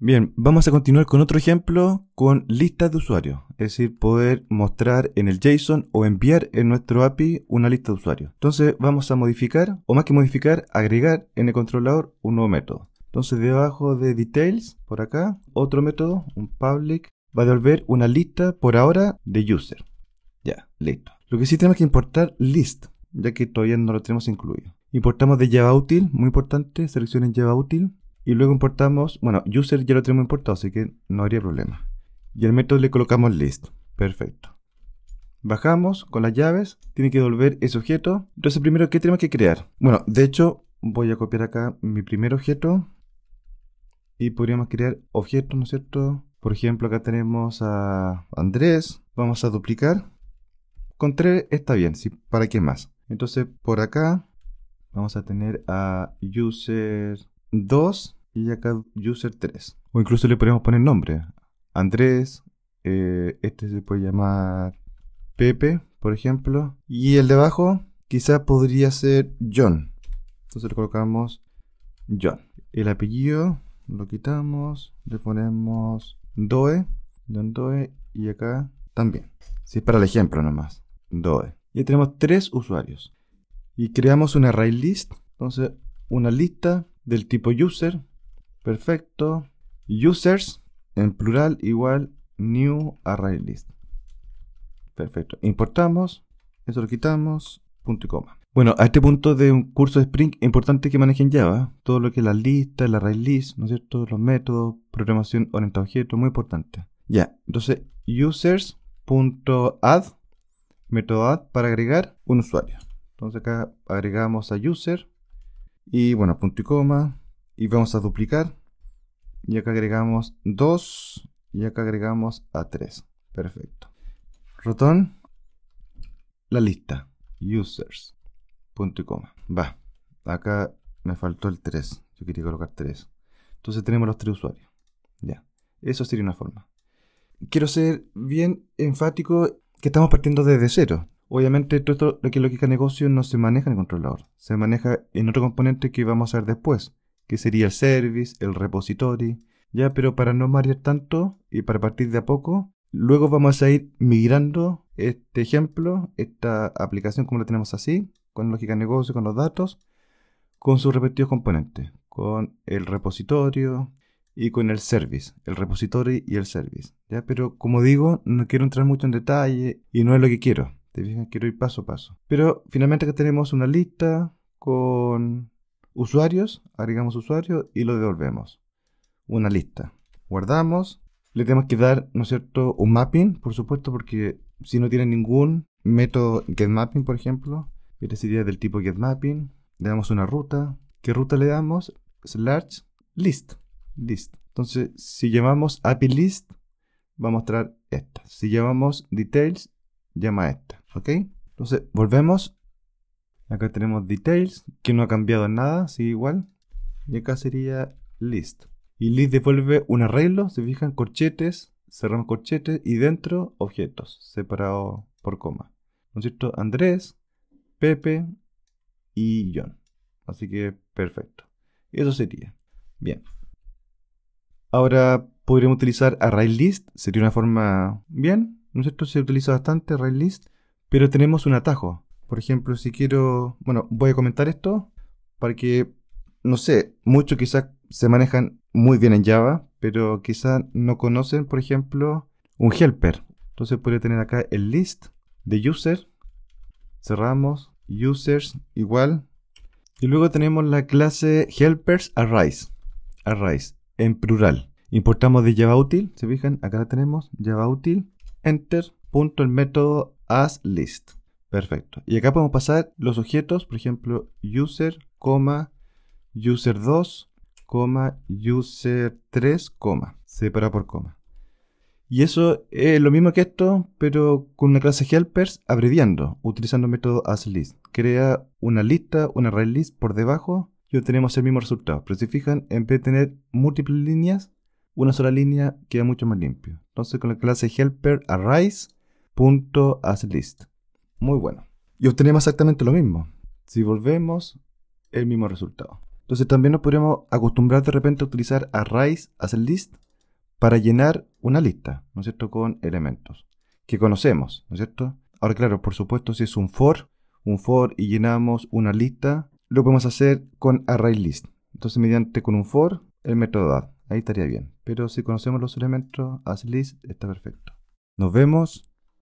Bien, vamos a continuar con otro ejemplo con listas de usuarios, es decir, poder mostrar en el JSON o enviar en nuestro API una lista de usuarios. Entonces vamos a modificar, o más que modificar, agregar en el controlador un nuevo método. Entonces debajo de details, por acá, otro método, un public, va a devolver una lista por ahora de user. Ya, listo. Lo que sí tenemos que importar list, ya que todavía no lo tenemos incluido. Importamos de Java útil, muy importante, seleccionen Java útil y luego importamos, bueno, user ya lo tenemos importado, así que no habría problema. Y el método le colocamos list. Perfecto. Bajamos con las llaves, tiene que devolver ese objeto. Entonces primero, ¿qué tenemos que crear? Bueno, de hecho, voy a copiar acá mi primer objeto. Y podríamos crear objetos, ¿no es cierto? Por ejemplo, acá tenemos a Andrés. Vamos a duplicar. Con 3 está bien, ¿sí? ¿para qué más? Entonces por acá vamos a tener a user 2 y acá user 3. O incluso le podemos poner nombre. Andrés, eh, este se puede llamar Pepe, por ejemplo. Y el de abajo quizá podría ser John. Entonces le colocamos John. El apellido lo quitamos, le ponemos Doe, John Doe, y acá también. Si es para el ejemplo nomás, Doe. Y tenemos tres usuarios. Y creamos una array list, entonces una lista del tipo user. Perfecto. Users en plural igual new array list. Perfecto. Importamos. Eso lo quitamos. Punto y coma. Bueno, a este punto de un curso de Spring importante que manejen Java. Todo lo que es la lista, el array list, ¿no es cierto? Los métodos, programación orientada a objetos, muy importante. Ya, entonces users.add, método add para agregar un usuario. Entonces acá agregamos a user y bueno, punto y coma. Y vamos a duplicar. Y acá agregamos 2. Y acá agregamos a 3. Perfecto. Rotón. La lista. Users. Punto y coma. Va. Acá me faltó el 3. Yo quería colocar 3. Entonces tenemos los tres usuarios. Ya. Eso sería una forma. Quiero ser bien enfático que estamos partiendo desde cero. Obviamente, todo esto, lo que es lógica de negocio no se maneja en el controlador, se maneja en otro componente que vamos a ver después, que sería el service, el repository, ya, pero para no marear tanto y para partir de a poco, luego vamos a ir migrando este ejemplo, esta aplicación como la tenemos así, con lógica de negocio, con los datos, con sus repetidos componentes, con el repositorio y con el service, el repository y el service, ya, pero como digo, no quiero entrar mucho en detalle y no es lo que quiero Quiero ir paso a paso. Pero finalmente acá tenemos una lista con usuarios, agregamos usuario y lo devolvemos. Una lista. Guardamos. Le tenemos que dar, ¿no es cierto?, un mapping, por supuesto, porque si no tiene ningún método getMapping, por ejemplo, este sería del tipo getMapping. Le damos una ruta. ¿Qué ruta le damos? Slash list. List. Entonces, si llamamos API list, va a mostrar esta. Si llamamos details, llama esta. ¿Ok? Entonces, volvemos. Acá tenemos details, que no ha cambiado nada, sigue igual. Y acá sería list. Y list devuelve un arreglo, se fijan, corchetes, cerramos corchetes y dentro objetos, separados por coma. ¿No es cierto? Andrés, Pepe y John. Así que perfecto. Eso sería. Bien. Ahora podríamos utilizar ArrayList, sería una forma bien, ¿no es cierto? Se utiliza bastante ArrayList pero tenemos un atajo. Por ejemplo, si quiero, bueno, voy a comentar esto para que, no sé, muchos quizás se manejan muy bien en Java, pero quizás no conocen, por ejemplo, un helper. Entonces puede tener acá el list de user. Cerramos, users igual. Y luego tenemos la clase helpers arise arise, en plural. Importamos de Java útil, se fijan, acá la tenemos, Java útil, enter, punto el método as list. Perfecto. Y acá podemos pasar los objetos, por ejemplo, user, user 2, user 3, separado por coma. Y eso es lo mismo que esto, pero con una clase helpers abreviando, utilizando el método asList. Crea una lista, una array list por debajo y obtenemos el mismo resultado. Pero si fijan, en vez de tener múltiples líneas, una sola línea queda mucho más limpio. Entonces con la clase helper arrays list Muy bueno. Y obtenemos exactamente lo mismo. Si volvemos, el mismo resultado. Entonces también nos podríamos acostumbrar de repente a utilizar arrays list para llenar una lista, ¿no es cierto?, con elementos que conocemos, ¿no es cierto? Ahora claro, por supuesto, si es un for, un for y llenamos una lista, lo podemos hacer con array list Entonces, mediante con un for, el método add. Ahí estaría bien. Pero si conocemos los elementos, as list está perfecto. Nos vemos